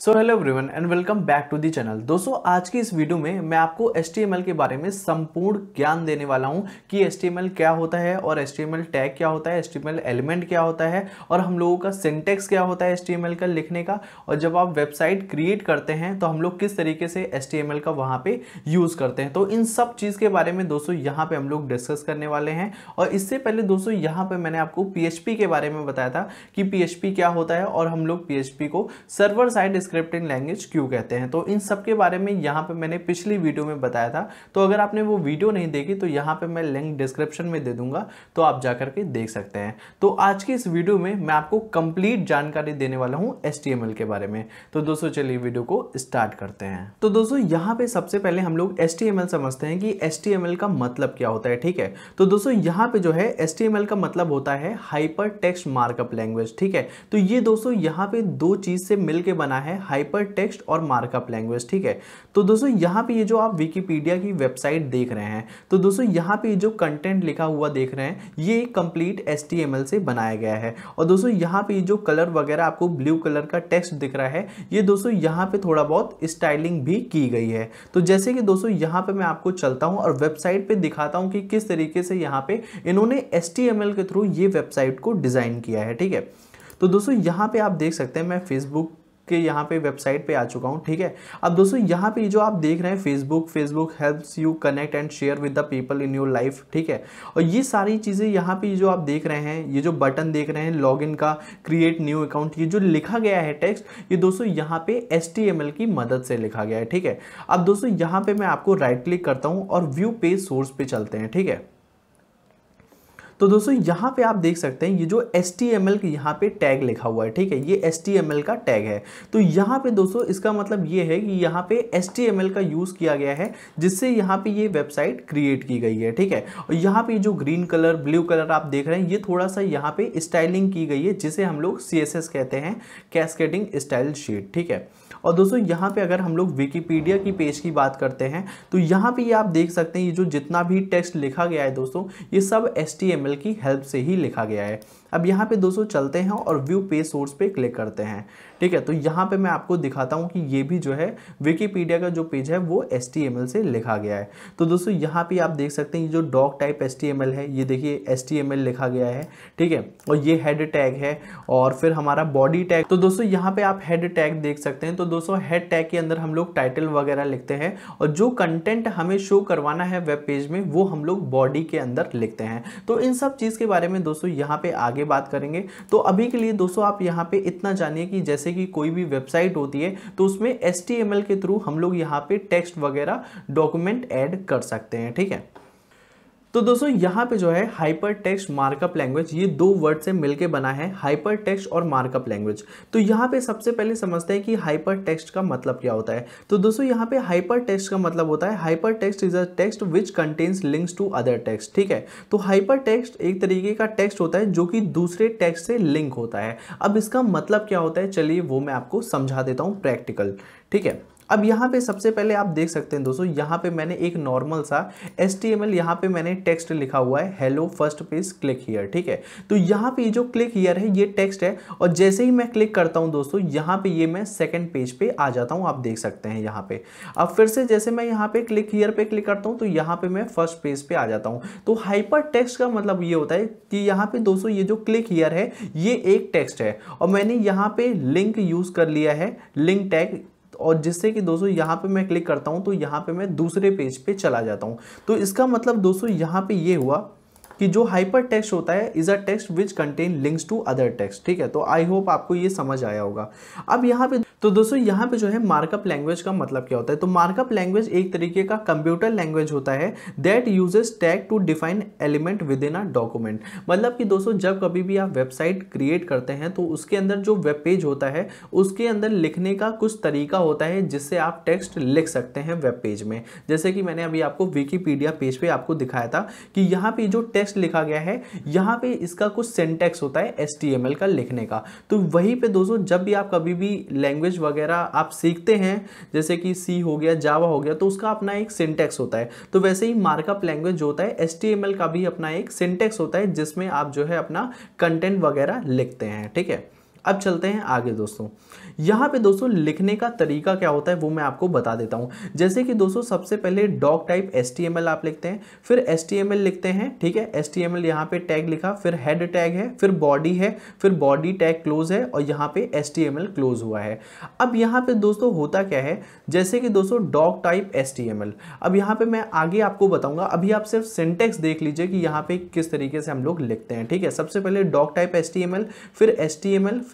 so hello everyone and welcome back to the channel दोस्तों आज की इस वीडियो में मैं आपको एस के बारे में संपूर्ण ज्ञान देने वाला हूँ कि एस क्या होता है और एस टैग क्या होता है एस एलिमेंट क्या होता है और हम लोगों का सिंटेक्स क्या होता है एस का लिखने का और जब आप वेबसाइट क्रिएट करते हैं तो हम लोग किस तरीके से एस का वहाँ पर यूज़ करते हैं तो इन सब चीज़ के बारे में दोस्तों यहाँ पर हम लोग डिस्कस करने वाले हैं और इससे पहले दोस्तों यहाँ पर मैंने आपको पी के बारे में बताया था कि पी क्या होता है और हम लोग पी को server side scripting language क्यों कहते हैं तो इन सब के बारे में यहाँ पे मैंने पिछली वीडियो में बताया था तो अगर आपने वो वीडियो नहीं देखी तो यहाँ पे मैं लिंक डिस्क्रिप्शन में दे दूंगा तो आप जा करके देख सकते हैं तो आज की इस वीडियो में मैं आपको कंप्लीट जानकारी देने वाला हूँ एस के बारे में तो दोस्तों चलिए वीडियो को स्टार्ट करते हैं तो दोस्तों यहाँ पे सबसे पहले हम लोग एस समझते हैं कि एस का मतलब क्या होता है ठीक है तो दोस्तों यहाँ पे जो है एस का मतलब होता है हाइपर टेक्स्ट मार्कअप लैंग्वेज ठीक है तो ये दोस्तों यहाँ पे दो चीज से मिलके बना है है हाइपर टेक्स्ट और मार्कअप लैंग्वेज ठीक है तो दोस्तों यहाँ पे ये जो आप विकीपीडिया की वेबसाइट देख रहे हैं तो दोस्तों यहाँ पे जो कंटेंट लिखा हुआ देख रहे हैं ये कंप्लीट एस से बनाया गया है और दोस्तों यहाँ पे जो कलर वगैरह आपको ब्लू कलर का टेक्स्ट दिख रहा है ये दोस्तों यहाँ पे थोड़ा बहुत स्टाइलिंग भी की गई है तो जैसे कि दोस्तों यहाँ पे मैं आपको चलता हूँ और वेबसाइट पर दिखाता हूँ कि किस तरीके से यहाँ पे इन्होंने एस के थ्रू ये वेबसाइट को डिज़ाइन किया है ठीक है तो दोस्तों यहाँ पे आप देख सकते हैं मैं फेसबुक के यहाँ पे वेबसाइट पे आ चुका हूँ ठीक है अब दोस्तों यहाँ पे जो आप देख रहे हैं Facebook Facebook helps you connect and share with the people in your life ठीक है और ये सारी चीज़ें यहाँ पे जो आप देख रहे हैं ये जो बटन देख रहे हैं लॉगिन का क्रिएट न्यू अकाउंट ये जो लिखा गया है टेक्स्ट ये दोस्तों यहाँ पे एस की मदद से लिखा गया है ठीक है अब दोस्तों यहाँ पर मैं आपको राइट क्लिक करता हूँ और व्यू पेज सोर्स पे चलते हैं ठीक है तो दोस्तों यहाँ पे आप देख सकते हैं ये जो एस टी एम एल यहाँ पे टैग लिखा हुआ है ठीक है ये एस टी एम एल का टैग है तो यहाँ पे दोस्तों इसका मतलब ये है कि यहाँ पे एस टी एम एल का यूज़ किया गया है जिससे यहाँ पे ये वेबसाइट क्रिएट की गई है ठीक है और यहाँ पे जो ग्रीन कलर ब्लू कलर आप देख रहे हैं ये थोड़ा सा यहाँ पे स्टाइलिंग की गई है जिसे हम लोग सी कहते हैं कैसकेटिंग स्टाइल शीट ठीक है और दोस्तों यहाँ पे अगर हम लोग विकीपीडिया की पेज की बात करते हैं तो यहाँ पे ये आप देख सकते हैं ये जो जितना भी टेक्स्ट लिखा गया है दोस्तों ये सब एस की हेल्प से ही लिखा गया है अब यहाँ पे दोस्तों चलते हैं और व्यू पेज सोर्स पे क्लिक करते हैं ठीक है तो यहाँ पे मैं आपको दिखाता हूँ कि ये भी जो है विकीपीडिया का जो पेज है वो एस से लिखा गया है तो दोस्तों यहाँ पे आप देख सकते हैं ये जो डॉग टाइप एस है ये देखिए एस लिखा गया है ठीक है और ये हेड टैग है और फिर हमारा बॉडी टैग तो दोस्तों यहाँ पे आप हेड टैग देख सकते हैं तो दोस्तों हेड टैग के अंदर हम लोग टाइटल वगैरह लिखते हैं और जो कंटेंट हमें शो करवाना है वेब पेज में वो हम लोग बॉडी के अंदर लिखते हैं तो इन सब चीज़ के बारे में दोस्तों यहाँ पे आगे आगे बात करेंगे तो अभी के लिए दोस्तों आप यहाँ पे इतना जानिए कि जैसे कि कोई भी वेबसाइट होती है तो उसमें एस के थ्रू हम लोग यहाँ पे टेक्स्ट वगैरह डॉक्यूमेंट ऐड कर सकते हैं ठीक है तो दोस्तों यहाँ पे जो है हाइपर टेक्स्ट मार्कअप लैंग्वेज ये दो वर्ड से मिलके बना है हाइपर टेक्स्ट और मार्कअप लैंग्वेज तो यहाँ पे सबसे पहले समझते हैं कि हाइपर टेक्स्ट का मतलब क्या होता है तो दोस्तों यहाँ पे हाइपर टेक्स्ट का मतलब होता है hyper text is a text which contains links to other text ठीक है तो हाइपर टेक्स्ट एक तरीके का टेक्स्ट होता है जो कि दूसरे टेक्स्ट से लिंक होता है अब इसका मतलब क्या होता है चलिए वो मैं आपको समझा देता हूँ प्रैक्टिकल ठीक है अब यहाँ पे सबसे पहले आप देख सकते हैं दोस्तों यहाँ पे मैंने एक नॉर्मल सा एस टी एम एल यहाँ पे मैंने टेक्स्ट लिखा हुआ है hello first page click here ठीक है तो यहाँ पे जो क्लिक हीयर है ये टेक्स्ट है और जैसे ही मैं क्लिक करता हूँ दोस्तों यहाँ पे ये मैं सेकेंड पेज पे आ जाता हूँ आप देख सकते हैं यहाँ पे अब फिर से जैसे मैं यहाँ पे क्लिक हीयर पे क्लिक करता हूँ तो यहाँ पे मैं फर्स्ट पेज पे आ जाता हूँ तो हाइपर टेक्स्ट का मतलब ये होता है कि यहाँ पे दोस्तों ये जो क्लिक हीयर है ये एक टेक्स्ट है और मैंने यहाँ पे लिंक यूज कर लिया है लिंक टैग और जिससे कि दोस्तों यहाँ पे मैं क्लिक करता हूँ तो यहाँ पे मैं दूसरे पेज पे चला जाता हूँ तो इसका मतलब दोस्तों यहाँ पे ये हुआ कि जो हाइपर टेक्स्ट होता है is a text which contain links to other text ठीक है तो आई होप आपको ये समझ आया होगा अब यहाँ पे तो दोस्तों यहाँ पे जो है मार्कअप लैंग्वेज का मतलब क्या होता है तो मार्कअप लैंग्वेज एक तरीके का कंप्यूटर लैंग्वेज होता है that uses tag to define element within a document मतलब कि दोस्तों जब कभी भी आप वेबसाइट क्रिएट करते हैं तो उसके अंदर जो वेब पेज होता है उसके अंदर लिखने का कुछ तरीका होता है जिससे आप टेक्स्ट लिख सकते हैं वेब पेज में जैसे कि मैंने अभी आपको विकीपीडिया पेज पे आपको दिखाया था कि यहाँ पर जो टेक्स्ट लिखा गया है यहाँ पर इसका कुछ सेंटेक्स होता है एस का लिखने का तो वहीं पे दोस्तों जब भी आप कभी भी लैंग्वेज लैंग्वेज वगैरह आप सीखते हैं जैसे कि सी हो गया जावा हो गया तो उसका अपना एक सिंटेक्स होता है तो वैसे ही मार्कअप लैंग्वेज जो होता है एस का भी अपना एक सिंटेक्स होता है जिसमें आप जो है अपना कंटेंट वगैरह लिखते हैं ठीक है अब चलते हैं आगे दोस्तों यहाँ पे दोस्तों लिखने का तरीका क्या होता है वो मैं आपको बता देता हूँ जैसे कि दोस्तों सबसे पहले डॉक टाइप एस आप लिखते हैं फिर एस लिखते हैं ठीक है एस टी यहाँ पे टैग लिखा फिर हेड टैग है फिर बॉडी है फिर बॉडी टैग क्लोज है और यहाँ पे एस क्लोज हुआ है अब यहाँ पे दोस्तों होता क्या है जैसे कि दोस्तों डॉक टाइप एस अब यहाँ पे मैं आगे आपको बताऊंगा अभी आप सिर्फ सिंटेक्स देख लीजिए कि यहाँ पे किस तरीके से हम लोग लिखते हैं ठीक है सबसे पहले डॉक टाइप एस फिर एस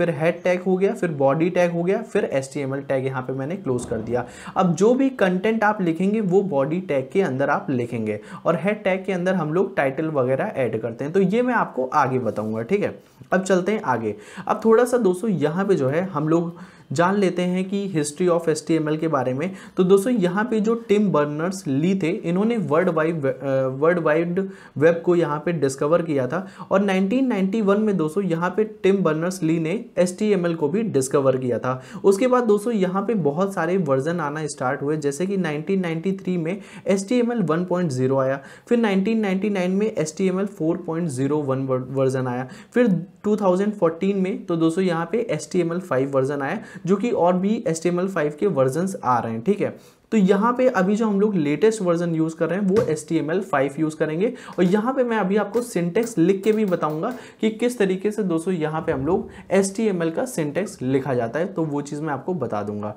फिर हेड टैग हो गया फिर बॉडी टैग हो गया फिर एस टैग यहाँ पे मैंने क्लोज कर दिया अब जो भी कंटेंट आप लिखेंगे वो बॉडी टैग के अंदर आप लिखेंगे और हेड टैग के अंदर हम लोग टाइटल वगैरह ऐड करते हैं तो ये मैं आपको आगे बताऊँगा ठीक है अब चलते हैं आगे अब थोड़ा सा दोस्तों यहाँ पर जो है हम लोग जान लेते हैं कि हिस्ट्री ऑफ एस के बारे में तो दोस्तों यहाँ पे जो टिम बर्नर्स ली थे इन्होंने world wide world wide web को यहाँ पे डिस्कवर किया था और 1991 में दोस्तों यहाँ पे टिम बर्नर्स ली ने एस को भी डिस्कवर किया था उसके बाद दोस्तों यहाँ पे बहुत सारे वर्जन आना स्टार्ट हुए जैसे कि नाइनटीन में एस 1.0 आया फिर नाइनटीन में एस 4.01 वर्जन आया फिर 2014 में तो दोस्तों यहाँ पे एस 5 वर्जन आया जो कि और भी एस के वर्जन आ रहे हैं ठीक है तो यहाँ पे अभी जो हम लोग लेटेस्ट वर्जन यूज़ कर रहे हैं वो H T M L five use करेंगे और यहाँ पे मैं अभी आपको सिंटेक्स लिख के भी बताऊंगा कि किस तरीके से दोस्तों यहाँ पे हम लोग एस टी एम एल का सिंटेक्स लिखा जाता है तो वो चीज़ मैं आपको बता दूंगा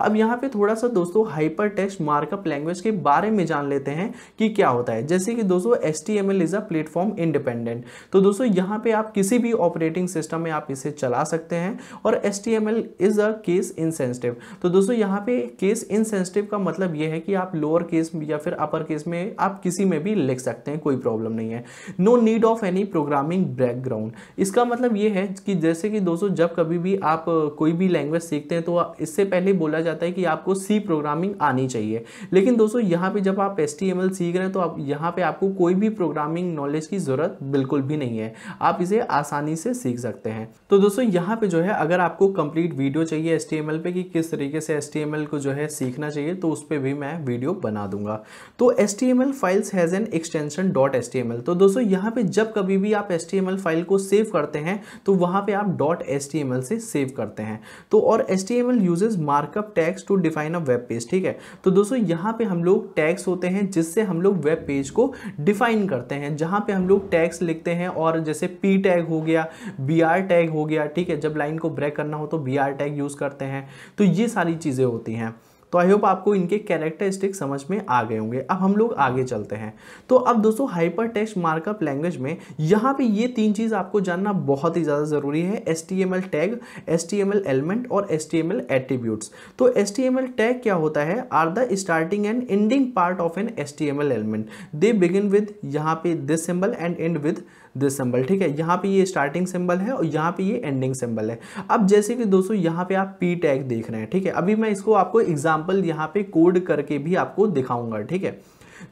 अब यहाँ पे थोड़ा सा दोस्तों हाइपर टेक्स्ट मार्कअप लैंग्वेज के बारे में जान लेते हैं कि क्या होता है जैसे कि दोस्तों H T M L is a platform independent तो दोस्तों यहाँ पे आप किसी भी ऑपरेटिंग सिस्टम में आप इसे चला सकते हैं और H T M L is a case insensitive तो दोस्तों यहाँ पे केस इनसेंसिटिव का मतलब यह है कि आप लोअर केस या फिर अपर केस में आप किसी में भी लिख सकते हैं कोई प्रॉब्लम नहीं है no need of any programming background इसका मतलब ये है कि जैसे कि दोस्तों जब कभी भी आप कोई भी लैंग्वेज सीखते हैं तो इससे पहले बोला बताया जाता है कि आपको सी प्रोग्रामिंग आनी चाहिए लेकिन दोस्तों यहाँ पे जब आप एस टी एम एल सीख रहे हैं तो आप यहाँ पे आपको कोई भी प्रोग्रामिंग नॉलेज की ज़रूरत बिल्कुल भी नहीं है आप इसे आसानी से सीख सकते हैं तो दोस्तों यहाँ पे जो है अगर आपको कंप्लीट वीडियो चाहिए एस टी एम एल पे कि किस तरीके से एस टी एम एल को जो है सीखना चाहिए तो उस पर भी मैं वीडियो बना दूंगा तो H T M L files has an extension dot H T M L तो दोस्तों यहाँ पे जब कभी भी आप H T M L file को सेव करते हैं तो वहाँ पे आप dot H T M L से सेव करते हैं तो और H T M L uses markup tags to define a web page ठीक है तो दोस्तों यहाँ पे हम लोग टैक्स होते हैं जिससे हम लोग वेब पेज को डिफाइन करते हैं जहाँ पे हम लोग टैक्स लिखते हैं और जैसे पी टैग हो गया बी आर टैग हो गया ठीक है जब लाइन को ब्रेक करना हो तो बी आर टैग यूज़ करते हैं तो ये सारी चीज़ें होती हैं तो आई होप आपको इनके कैरेक्टरिस्टिक समझ में आ गए होंगे अब हम लोग आगे चलते हैं तो अब दोस्तों हाइपर टेक्स्ट मार्कअप लैंग्वेज में यहाँ पे ये तीन चीज़ आपको जानना बहुत ही ज़्यादा ज़रूरी है एस टैग एस एलिमेंट और एस एट्रीब्यूट्स तो एस टैग क्या होता है are the starting and ending part of an S element they begin with यहाँ पे this symbol and end with this symbol ठीक है यहाँ पे ये स्टार्टिंग सिंबल है और यहाँ पे ये एंडिंग सिंबल है अब जैसे कि दोस्तों यहाँ पे आप पी टैग देख रहे हैं ठीक है अभी मैं इसको आपको एग्जाम्पल यहाँ पे कोड करके भी आपको दिखाऊंगा ठीक है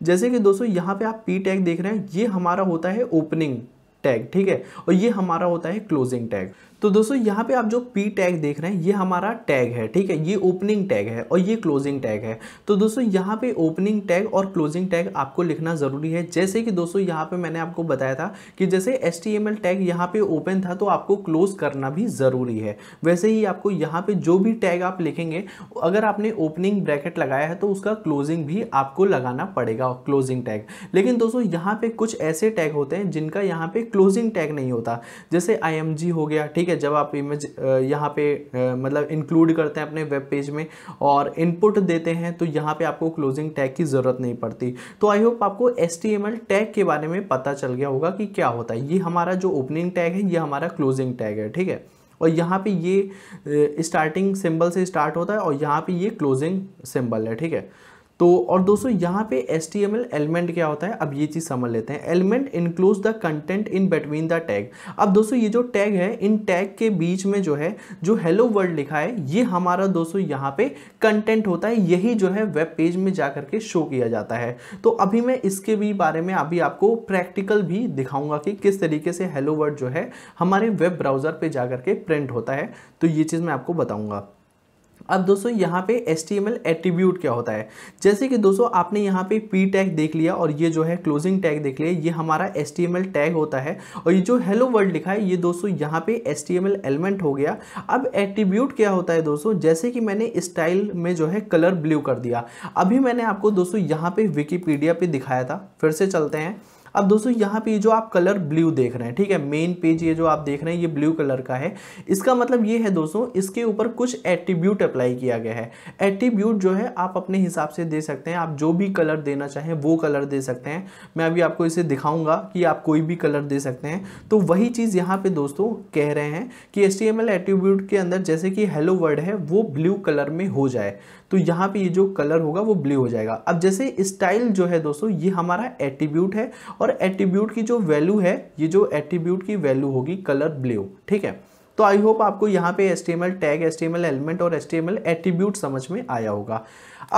जैसे कि दोस्तों यहाँ पे आप पी टैग देख रहे हैं ये हमारा होता है ओपनिंग टैग ठीक है और ये हमारा होता है क्लोजिंग टैग तो दोस्तों यहाँ पे आप जो पी टैग देख रहे हैं ये हमारा टैग है ठीक है ये ओपनिंग टैग है और ये क्लोजिंग टैग है तो दोस्तों यहाँ पे ओपनिंग टैग और क्लोजिंग टैग आपको लिखना ज़रूरी है जैसे कि दोस्तों यहाँ पे मैंने आपको बताया था कि जैसे H T M L tag यहाँ पे ओपन था तो आपको क्लोज करना भी ज़रूरी है वैसे ही आपको यहाँ पर जो भी टैग आप लिखेंगे अगर आपने ओपनिंग ब्रैकेट लगाया है तो उसका क्लोजिंग भी आपको लगाना पड़ेगा क्लोजिंग टैग लेकिन दोस्तों यहाँ पर कुछ ऐसे टैग होते हैं जिनका यहाँ पर क्लोजिंग टैग नहीं होता जैसे आई हो गया ठीक है जब आप इमेज यहाँ पे मतलब इंक्लूड करते हैं अपने वेब पेज में और इनपुट देते हैं तो यहाँ पे आपको क्लोजिंग टैग की ज़रूरत नहीं पड़ती तो आई होप आपको एस टैग के बारे में पता चल गया होगा कि क्या होता है ये हमारा जो ओपनिंग टैग है ये हमारा क्लोजिंग टैग है ठीक है और यहाँ पे ये स्टार्टिंग सिंबल से स्टार्ट होता है और यहाँ पे ये क्लोजिंग सिंबल है ठीक है तो और दोस्तों यहाँ पे एस टी एलिमेंट क्या होता है अब ये चीज़ समझ लेते हैं element includes the content in between the tag अब दोस्तों ये जो टैग है इन टैग के बीच में जो है जो हेलो वर्ल्ड लिखा है ये हमारा दोस्तों यहाँ पे कंटेंट होता है यही जो है वेब पेज में जा करके शो किया जाता है तो अभी मैं इसके भी बारे में अभी आपको प्रैक्टिकल भी दिखाऊंगा कि किस तरीके से हेलो वर्ड जो है हमारे वेब ब्राउज़र पर जा करके प्रिंट होता है तो ये चीज़ मैं आपको बताऊँगा अब दोस्तों यहाँ पे एस टी एट्रीब्यूट क्या होता है जैसे कि दोस्तों आपने यहाँ पे पी टैग देख लिया और ये जो है क्लोजिंग टैग देख लिया ये हमारा एस टैग होता है और ये जो हेलो वर्ल्ड लिखा है ये दोस्तों यहाँ पे एस एलिमेंट हो गया अब एट्रीब्यूट क्या होता है दोस्तों जैसे कि मैंने स्टाइल में जो है कलर ब्लू कर दिया अभी मैंने आपको दोस्तों यहाँ पे विकीपीडिया पे दिखाया था फिर से चलते हैं अब दोस्तों यहाँ पे जो आप कलर ब्लू देख रहे हैं ठीक है मेन पेज ये जो आप देख रहे हैं ये ब्लू कलर का है इसका मतलब ये है दोस्तों इसके ऊपर कुछ एट्रीब्यूट अप्लाई किया गया है एट्रीब्यूट जो है आप अपने हिसाब से दे सकते हैं आप जो भी कलर देना चाहें वो कलर दे सकते हैं मैं अभी आपको इसे दिखाऊंगा कि आप कोई भी कलर दे सकते हैं तो वही चीज़ यहाँ पे दोस्तों कह रहे हैं कि एच एट्रीब्यूट के अंदर जैसे कि हेलो वर्ड है वो ब्लू कलर में हो जाए तो यहाँ पे ये जो कलर होगा वो ब्लू हो जाएगा अब जैसे स्टाइल जो है दोस्तों ये हमारा एटीब्यूट है और एटीब्यूट की जो वैल्यू है ये जो एटीब्यूट की वैल्यू होगी कलर ब्लू ठीक है तो आई होप आपको यहाँ पे एस टैग एस एलिमेंट और एस एटीब्यूट समझ में आया होगा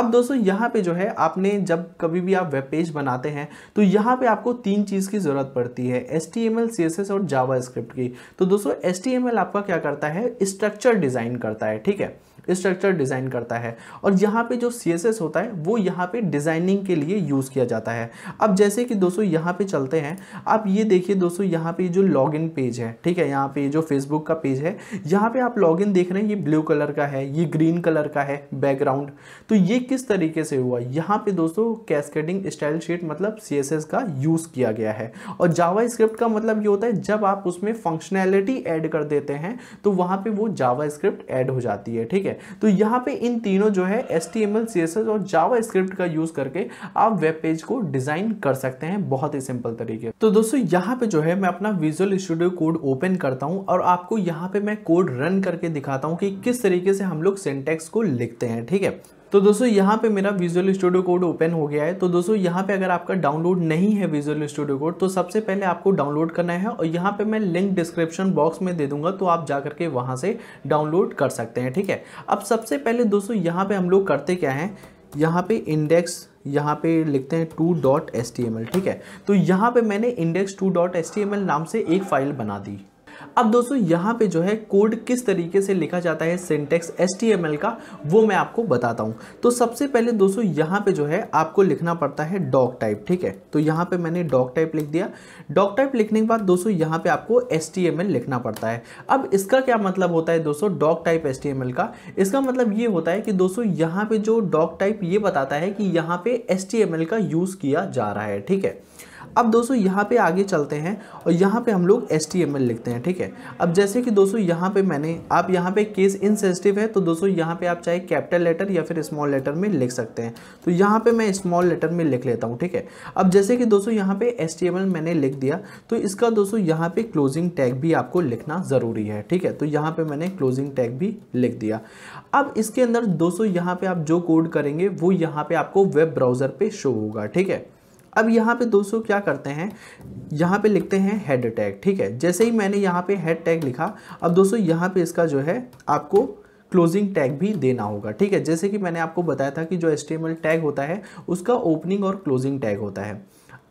अब दोस्तों यहाँ पे जो है आपने जब कभी भी आप वेब पेज बनाते हैं तो यहाँ पे आपको तीन चीज़ की ज़रूरत पड़ती है H T M L C S S और जावा स्क्रिप्ट की तो दोस्तों एस टी एम एल आपका क्या करता है स्ट्रक्चर डिज़ाइन करता है ठीक है स्ट्रक्चर डिज़ाइन करता है और यहाँ पे जो सी होता है वो यहाँ पे डिज़ाइनिंग के लिए यूज़ किया जाता है अब जैसे कि दोस्तों यहाँ पे चलते हैं आप ये देखिए दोस्तों यहाँ पे जो लॉगिन पेज है ठीक है यहाँ पे जो फेसबुक का पेज है यहाँ पे आप लॉगिन देख रहे हैं ये ब्लू कलर का है ये ग्रीन कलर का है बैकग्राउंड तो ये किस तरीके से हुआ यहाँ पे दोस्तों कैसकेडिंग स्टाइल शीट मतलब सी का यूज़ किया गया है और जावा का मतलब ये होता है जब आप उसमें फंक्शनैलिटी एड कर देते हैं तो वहाँ पर वो जावा ऐड हो जाती है ठीक है है तो यहाँ पे इन तीनों जो है H T M L C S S और जावा स्क्रिप्ट का यूज़ करके आप वेब पेज को डिज़ाइन कर सकते हैं बहुत ही सिंपल तरीके तो दोस्तों यहाँ पे जो है मैं अपना विजुअल स्टूडियो कोड ओपन करता हूँ और आपको यहाँ पे मैं कोड रन करके दिखाता हूँ कि किस तरीके से हम लोग सेंटेक्स को लिखते हैं ठीक है तो दोस्तों यहाँ पे मेरा विजुअल स्टूडियो कोड ओपन हो गया है तो दोस्तों यहाँ पे अगर आपका डाउनलोड नहीं है विजुअल स्टूडियो कोड तो सबसे पहले आपको डाउनलोड करना है और यहाँ पे मैं लिंक डिस्क्रिप्शन बॉक्स में दे दूंगा तो आप जा के वहाँ से डाउनलोड कर सकते हैं ठीक है अब सबसे पहले दोस्तों यहाँ पर हम लोग करते क्या हैं यहाँ पे इंडेक्स यहाँ पे लिखते हैं two dot H T M L ठीक है तो यहाँ पे मैंने index two dot H T M L नाम से एक फ़ाइल बना दी अब दोस्तों यहाँ पे जो है कोड किस तरीके से लिखा जाता है सिंटेक्स एस का वो मैं आपको बताता हूँ तो सबसे पहले दोस्तों यहाँ पे जो है आपको लिखना पड़ता है डॉक टाइप ठीक है तो यहाँ पे मैंने डॉक टाइप लिख दिया डॉक टाइप लिखने के बाद दोस्तों यहाँ पे आपको एस लिखना पड़ता है अब इसका क्या मतलब होता है दोस्तों डॉक टाइप एस का इसका मतलब ये होता है कि दोस्तों यहाँ पे जो डॉक टाइप ये बताता है कि यहाँ पे एस का यूज़ किया जा रहा है ठीक है अब दोस्तों यहाँ पे आगे चलते हैं और यहाँ पे हम लोग एस लिखते हैं ठीक है अब जैसे कि दोस्तों यहाँ पे मैंने आप यहाँ पे केस इनसेंसिटिव है तो दोस्तों यहाँ पे आप चाहे कैपिटल लेटर या फिर स्मॉल लेटर में लिख सकते हैं तो यहाँ पे मैं स्मॉल लेटर में लिख लेता हूँ ठीक है अब जैसे कि दोस्तों यहाँ पे एस मैंने लिख दिया तो इसका दोस्तों यहाँ पे क्लोजिंग टैग भी आपको लिखना ज़रूरी है ठीक है तो यहाँ पे मैंने क्लोजिंग टैग भी लिख दिया अब इसके अंदर दोस्तों यहाँ पे आप जो कोड करेंगे वो यहाँ पे आपको वेब ब्राउज़र पे शो होगा ठीक है अब यहाँ पे दोस्तों क्या करते हैं यहाँ पे लिखते हैं हेड टैग ठीक है जैसे ही मैंने यहाँ पे हेड टैग लिखा अब दोस्तों यहाँ पे इसका जो है आपको क्लोजिंग टैग भी देना होगा ठीक है जैसे कि मैंने आपको बताया था कि जो एस टैग होता है उसका ओपनिंग और क्लोजिंग टैग होता है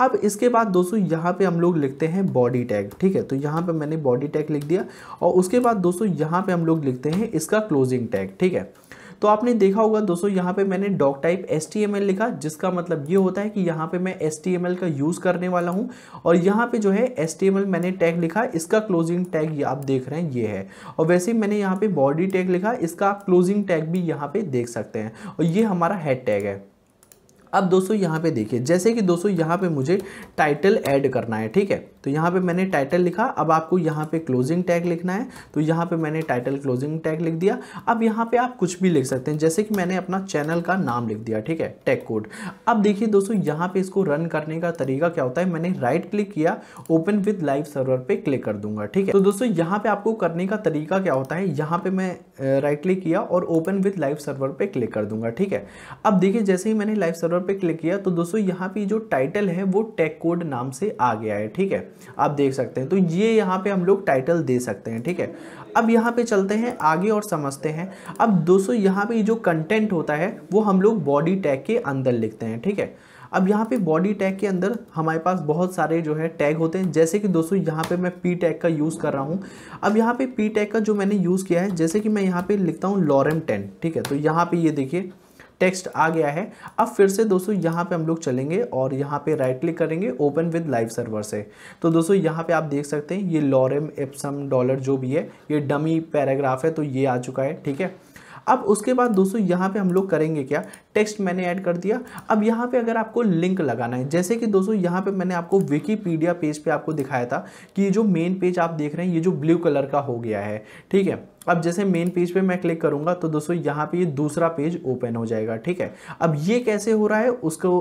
अब इसके बाद दोस्तों यहाँ पे हम लोग लिखते हैं बॉडी टैग ठीक है तो यहाँ पे मैंने बॉडी टैग लिख दिया और उसके बाद दोस्तों यहाँ पे हम लोग लिखते हैं इसका क्लोजिंग टैग ठीक है तो आपने देखा होगा दोस्तों यहाँ पे मैंने डॉक टाइप एस लिखा जिसका मतलब ये होता है कि यहाँ पे मैं एस का यूज़ करने वाला हूँ और यहाँ पे जो है एस मैंने टैग लिखा इसका क्लोजिंग टैग आप देख रहे हैं ये है और वैसे ही मैंने यहाँ पे बॉडी टैग लिखा इसका आप क्लोजिंग टैग भी यहाँ पे देख सकते हैं और ये हमारा हेड टैग है अब दोस्तों यहाँ पे देखिए जैसे कि दोस्तों यहाँ पे मुझे टाइटल ऐड करना है ठीक है तो यहाँ पे मैंने टाइटल लिखा अब आपको यहाँ पे क्लोजिंग टैग लिखना है तो यहाँ पे मैंने टाइटल क्लोजिंग टैग लिख दिया अब यहाँ पे आप कुछ भी लिख सकते हैं जैसे कि मैंने अपना चैनल का नाम लिख दिया ठीक है टैग कोड अब देखिए दोस्तों यहाँ पे इसको रन करने का तरीका क्या होता है मैंने राइट क्लिक किया ओपन विद लाइव सर्वर पर क्लिक कर दूंगा ठीक है तो दोस्तों यहाँ पे आपको करने का तरीका क्या होता है यहाँ पे मैं राइट क्लिक किया और ओपन विद लाइव सर्वर पर क्लिक कर दूंगा ठीक है अब देखिए जैसे ही मैंने लाइव सर्वर पर क्लिक किया तो दोस्तों यहाँ पे जो टाइटल है वो टैग कोड नाम से आ गया है ठीक है आप देख सकते हैं तो ये यहाँ पे हम लोग टाइटल दे सकते हैं ठीक है अब यहाँ पे चलते हैं आगे और समझते हैं अब दोस्तों यहाँ पे जो कंटेंट होता है वो हम लोग बॉडी टैग के अंदर लिखते हैं ठीक है अब यहाँ पे बॉडी टैग के अंदर हमारे पास बहुत सारे जो है टैग होते हैं जैसे कि दोस्तों यहाँ पे मैं पी टैग का यूज़ कर रहा हूँ अब यहाँ पे पी टैग का जो मैंने यूज़ किया है जैसे कि मैं यहाँ पे लिखता हूँ लॉरम टेन ठीक है तो यहाँ पे ये देखिए टेक्स्ट आ गया है अब फिर से दोस्तों यहाँ पे हम लोग चलेंगे और यहाँ पे राइट क्लिक करेंगे ओपन विद लाइव सर्वर से तो दोस्तों यहाँ पे आप देख सकते हैं ये लॉरेम एप्सम डॉलर जो भी है ये डमी पैराग्राफ है तो ये आ चुका है ठीक है अब उसके बाद दोस्तों यहाँ पे हम लोग करेंगे क्या टेक्स्ट मैंने ऐड कर दिया अब यहाँ पे अगर आपको लिंक लगाना है जैसे कि दोस्तों यहाँ पे मैंने आपको विकीपीडिया पेज पे आपको दिखाया था कि ये जो मेन पेज आप देख रहे हैं ये जो ब्लू कलर का हो गया है ठीक है अब जैसे मेन पेज पे मैं क्लिक करूँगा तो दोस्तों यहाँ पे ये दूसरा पेज ओपन हो जाएगा ठीक है अब ये कैसे हो रहा है उसको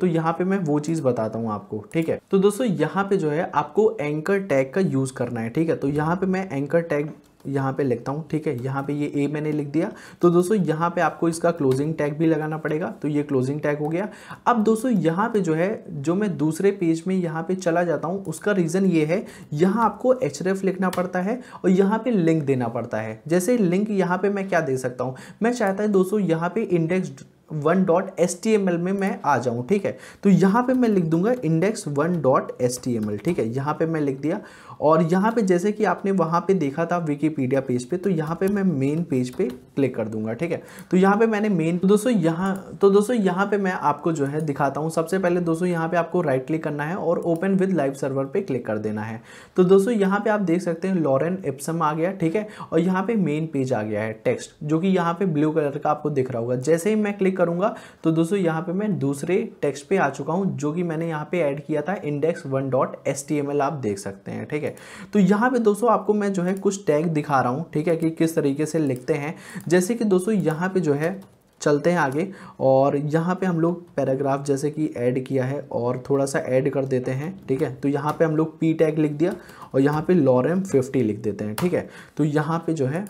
तो यहाँ पे मैं वो चीज़ बताता हूँ आपको ठीक है तो दोस्तों यहाँ पे जो है आपको एंकर टैग का यूज़ करना है ठीक है तो यहाँ पे मैं एंकर टैग यहाँ पे लिखता हूँ ठीक है यहाँ पे ये ए मैंने लिख दिया तो दोस्तों यहाँ पे आपको इसका क्लोजिंग टैग भी लगाना पड़ेगा तो ये क्लोजिंग टैग हो गया अब दोस्तों यहाँ पे जो है जो मैं दूसरे पेज में यहाँ पे चला जाता हूँ उसका रीज़न ये है यहाँ आपको एच लिखना पड़ता है और यहाँ पर लिंक देना पड़ता है जैसे लिंक यहाँ पर मैं क्या दे सकता हूँ मैं चाहता है दोस्तों यहाँ पर index one dot H T M L में मैं आ जाऊँ ठीक है तो यहाँ पे मैं लिख दूंगा index one dot H T M L ठीक है यहाँ पे मैं लिख दिया और यहाँ पे जैसे कि आपने वहाँ पे देखा था विकीपीडिया पेज पे तो यहाँ पे मैं मेन पेज पे क्लिक कर दूंगा ठीक है तो यहाँ पे मैंने मेन तो दोस्तों यहाँ तो दोस्तों यहाँ पे मैं आपको जो है दिखाता हूँ सबसे पहले दोस्तों यहाँ पे आपको राइट क्लिक करना है और ओपन विद लाइव सर्वर पे क्लिक कर देना है तो दोस्तों यहाँ पे आप देख सकते हैं लॉरेन एप्सम आ गया ठीक है और यहाँ पे मेन पेज आ गया है टेक्स्ट जो कि यहाँ पे ब्लू कलर का आपको दिख रहा होगा जैसे ही मैं क्लिक करूंगा तो दोस्तों यहाँ पे मैं दूसरे टेक्स्ट पे आ चुका हूँ जो कि मैंने यहाँ पे ऐड किया था index one dot H T M L आप देख सकते हैं ठीक है है तो यहाँ पे दोस्तों आपको मैं जो है कुछ टैग दिखा रहा हूँ ठीक है कि किस तरीके से लिखते हैं जैसे कि दोस्तों यहाँ पे जो है चलते हैं आगे और यहाँ पे हम लोग पैराग्राफ जैसे कि ऐड किया है और थोड़ा सा ऐड कर देते हैं ठीक है तो यहाँ पे हम लोग पी टैग लिख दिया और यहाँ पे लॉरेम 50 लिख देते हैं ठीक है तो यहाँ पे जो है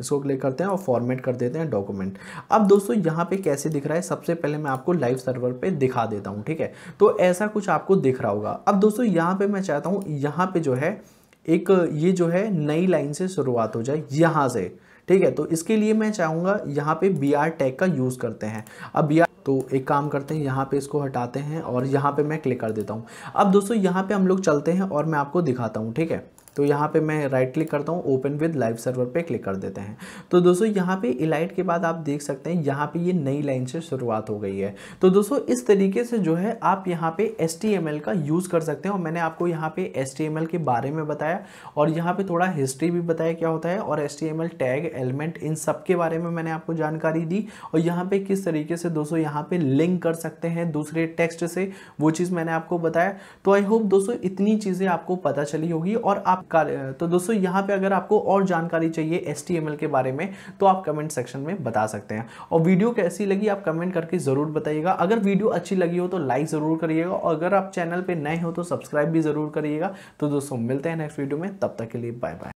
इसको क्लिक करते हैं और फॉर्मेट कर देते हैं डॉक्यूमेंट अब दोस्तों यहाँ पे कैसे दिख रहा है सबसे पहले मैं आपको लाइव सर्वर पे दिखा देता हूँ ठीक है तो ऐसा कुछ आपको दिख रहा होगा अब दोस्तों यहाँ पे मैं चाहता हूँ यहाँ पे जो है एक ये जो है नई लाइन से शुरुआत हो जाए यहाँ से ठीक है तो इसके लिए मैं चाहूँगा यहाँ पे बी आर टैग का यूज़ करते हैं अब बी तो एक काम करते हैं यहाँ पे इसको हटाते हैं और यहाँ पे मैं क्लिक कर देता हूँ अब दोस्तों यहाँ पे हम लोग चलते हैं और मैं आपको दिखाता हूँ ठीक है तो यहाँ पे मैं राइट क्लिक करता हूँ ओपन विद लाइव सर्वर पे क्लिक कर देते हैं तो दोस्तों यहाँ पे इलाइट के बाद आप देख सकते हैं यहाँ पे ये नई लाइन से शुरुआत हो गई है तो दोस्तों इस तरीके से जो है आप यहाँ पे एस का यूज़ कर सकते हैं और मैंने आपको यहाँ पे एस के बारे में बताया और यहाँ पे थोड़ा हिस्ट्री भी बताया क्या होता है और एस टैग एलिमेंट इन सब के बारे में मैंने आपको जानकारी दी और यहाँ पे किस तरीके से दोस्तों यहाँ पे लिंक कर सकते हैं दूसरे टेक्स्ट से वो चीज़ मैंने आपको बताया तो आई होप दोस्तों इतनी चीज़ें आपको पता चली होगी और आप कार्य तो दोस्तों यहाँ पे अगर आपको और जानकारी चाहिए एस के बारे में तो आप कमेंट सेक्शन में बता सकते हैं और वीडियो कैसी लगी आप कमेंट करके ज़रूर बताइएगा अगर वीडियो अच्छी लगी हो तो लाइक ज़रूर करिएगा और अगर आप चैनल पर नए हो तो सब्सक्राइब भी ज़रूर करिएगा तो दोस्तों मिलते हैं नेक्स्ट वीडियो में तब तक के लिए बाय बाय